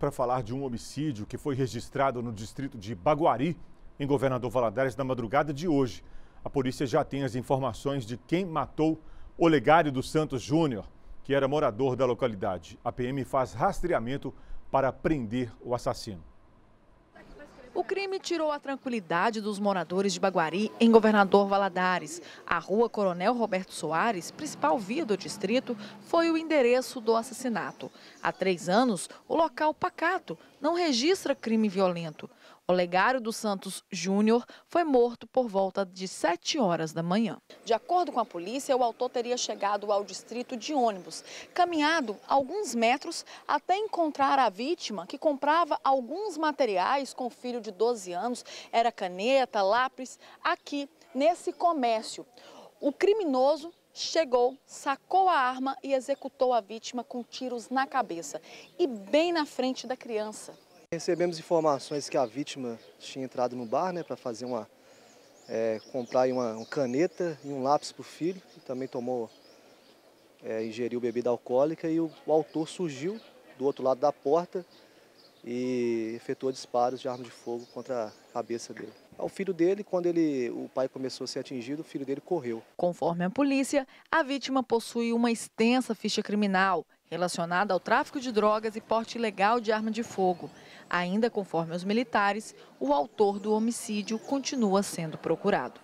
para falar de um homicídio que foi registrado no distrito de Baguari, em Governador Valadares, na madrugada de hoje. A polícia já tem as informações de quem matou Olegário dos Santos Júnior, que era morador da localidade. A PM faz rastreamento para prender o assassino. O crime tirou a tranquilidade dos moradores de Baguari em Governador Valadares. A rua Coronel Roberto Soares, principal via do distrito, foi o endereço do assassinato. Há três anos, o local pacato não registra crime violento. Olegário dos Santos Júnior foi morto por volta de 7 horas da manhã. De acordo com a polícia, o autor teria chegado ao distrito de ônibus, caminhado alguns metros até encontrar a vítima que comprava alguns materiais com o filho de 12 anos, era caneta, lápis, aqui nesse comércio. O criminoso chegou, sacou a arma e executou a vítima com tiros na cabeça e bem na frente da criança. Recebemos informações que a vítima tinha entrado no bar né, para fazer uma, é, comprar uma, uma, caneta e um lápis para o filho, que também tomou, é, ingeriu bebida alcoólica e o, o, autor surgiu do outro lado da porta e efetuou disparos de arma de fogo contra a cabeça dele. É o filho dele, quando ele, o pai começou a ser atingido, o filho dele correu. Conforme a polícia, a vítima possui uma extensa ficha criminal relacionada ao tráfico de drogas e porte ilegal de arma de fogo. Ainda conforme os militares, o autor do homicídio continua sendo procurado.